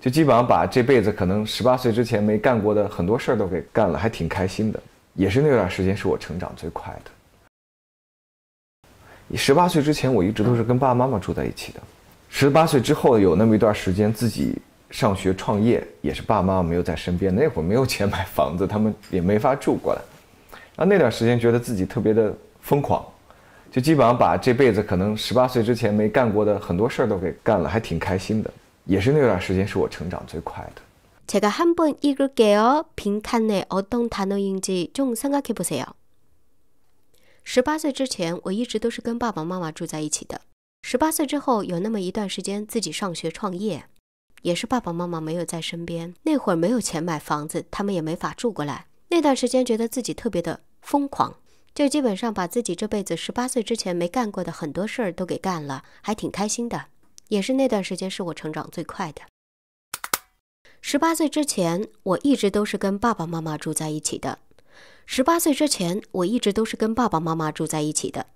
就基本上把这辈子可能十八岁之前没干过的很多事儿都给干了，还挺开心的。也是那段时间是我成长最快的。十八岁之前我一直都是跟爸爸妈妈住在一起的，十八岁之后有那么一段时间自己上学创业，也是爸爸妈妈没有在身边。那会儿没有钱买房子，他们也没法住过来。然后那段时间觉得自己特别的疯狂，就基本上把这辈子可能十八岁之前没干过的很多事儿都给干了，还挺开心的。也是那段时间，是我成长最快的。제가한번읽을게요빈칸에어떤단어인지좀생각해보세요十八岁之前，我一直都是跟爸爸妈妈住在一起的。十八岁之后，有那么一段时间自己上学创业，也是爸爸妈妈没有在身边。那会儿没有钱买房子，他们也没法住过来。那段时间觉得自己特别的疯狂，就基本上把自己这辈子十八岁之前没干过的很多事儿都给干了，还挺开心的。也是那段时间，是我成长最快的。十八岁之前，我一直都是跟爸爸妈妈住在一起的。十八岁之前，我一直都是跟爸爸妈妈住在一起的。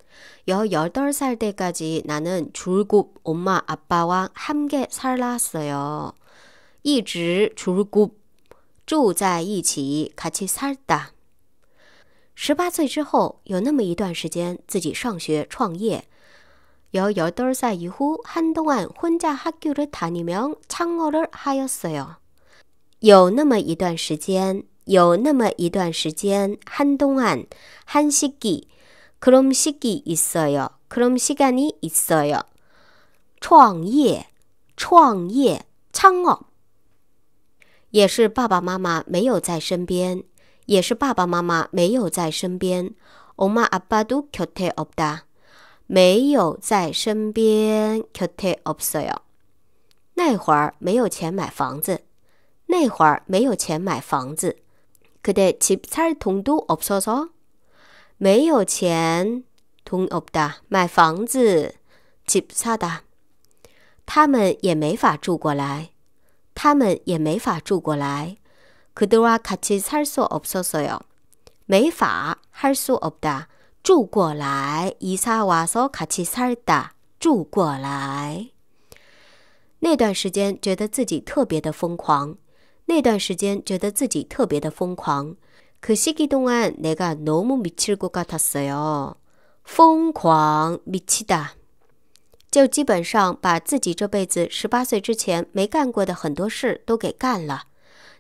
有幺二三，代嘎子哪能出过我妈阿爸哇喊个三拉嗦哟，一直出过住在一起，客气三哒。十八岁之后，有那么一段时间，自己上学创业。 18살 이후 한동안 혼자 학교를 다니며 창어를 하였어요. 有那么一段时间,有那么一段时间, 한동안, 한 시기, 그럼 시기 있어요. 그럼 시간이 있어요. 创业,创业, 창업. 也是爸爸妈妈没有在身边，也是爸爸妈妈没有在身边。엄마아빠도곁에없다。 没有在身边，那会儿没有钱买房子，那会儿没有钱买房子，没有钱同的买房子，他们也没法住过来，他们也没法住过来，没法，没法。住过来，伊萨瓦索卡奇塞尔达住过来。那段时间觉得自己特别的疯狂，那段时间觉得自己特别的疯狂。可惜给东岸那个罗姆米奇古卡塔斯哟，疯狂米奇哒，就基本上把自己这辈子十八岁之前没干过的很多事都给干了，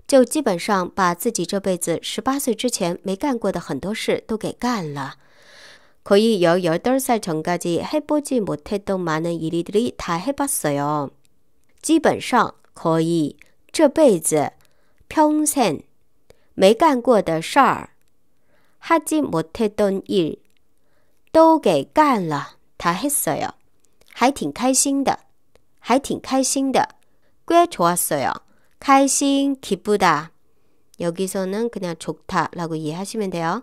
就基本上把自己这辈子十八岁之前没干过的很多事都给干了。 거의 18살 전까지 해보지 못했던 많은 일들이 다 해봤어요. 基本上 거의 这辈子 평생 没干过的事儿 하지 못했던 일都给干了 다 했어요. 还挺开心的,还挺开心的.꽤 좋았어요. 开心, 기쁘다. 여기서는 그냥 좋다라고 이해하시면 돼요.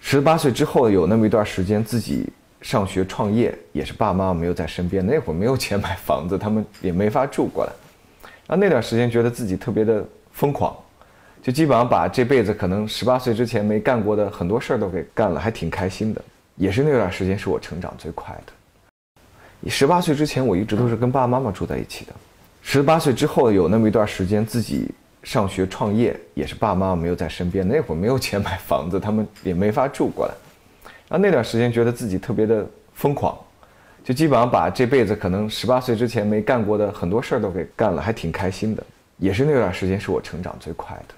十八岁之后有那么一段时间自己上学创业，也是爸妈妈没有在身边。那会儿没有钱买房子，他们也没法住过来。然后那段时间觉得自己特别的疯狂，就基本上把这辈子可能十八岁之前没干过的很多事儿都给干了，还挺开心的。也是那段时间是我成长最快的。十八岁之前我一直都是跟爸爸妈妈住在一起的，十八岁之后有那么一段时间自己。上学创业也是爸妈妈没有在身边，那会儿没有钱买房子，他们也没法住过来。然后那段时间觉得自己特别的疯狂，就基本上把这辈子可能十八岁之前没干过的很多事儿都给干了，还挺开心的。也是那段时间是我成长最快的。